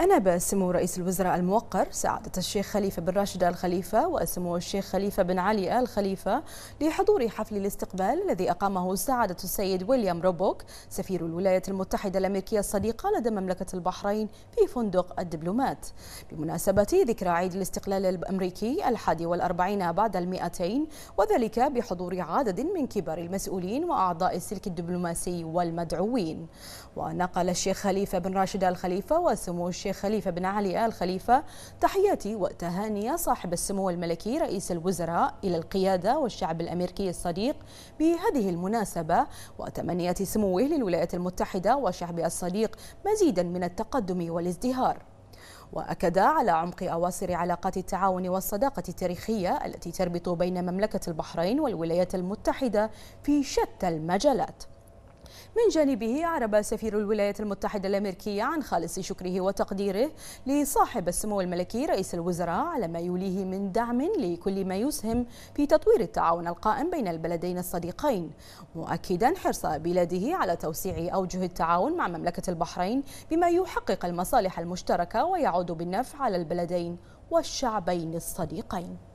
أنا بسمو رئيس الوزراء الموقر سعادة الشيخ خليفة بن راشد آل خليفة وسمو الشيخ خليفة بن علي آل خليفة لحضور حفل الاستقبال الذي أقامه سعادة السيد ويليام روبوك سفير الولايات المتحدة الأمريكية الصديقة لدى مملكة البحرين في فندق الدبلومات بمناسبة ذكرى عيد الاستقلال الأمريكي الحادي والأربعين بعد المئتين وذلك بحضور عدد من كبار المسؤولين وأعضاء السلك الدبلوماسي والمدعوين ونقل الشيخ خليفة بن راشد آل خليفة وسمو الشيخ الشيخ خليفة بن علي آل خليفة تحياتي وتهانية صاحب السمو الملكي رئيس الوزراء إلى القيادة والشعب الأمريكي الصديق بهذه المناسبة وتمنيات سموه للولايات المتحدة وشعبها الصديق مزيدا من التقدم والازدهار وأكد على عمق أواصر علاقات التعاون والصداقة التاريخية التي تربط بين مملكة البحرين والولايات المتحدة في شتى المجالات من جانبه أعرب سفير الولايات المتحدة الأمريكية عن خالص شكره وتقديره لصاحب السمو الملكي رئيس الوزراء على ما يوليه من دعم لكل ما يسهم في تطوير التعاون القائم بين البلدين الصديقين مؤكدا حرص بلاده على توسيع أوجه التعاون مع مملكة البحرين بما يحقق المصالح المشتركة ويعود بالنفع على البلدين والشعبين الصديقين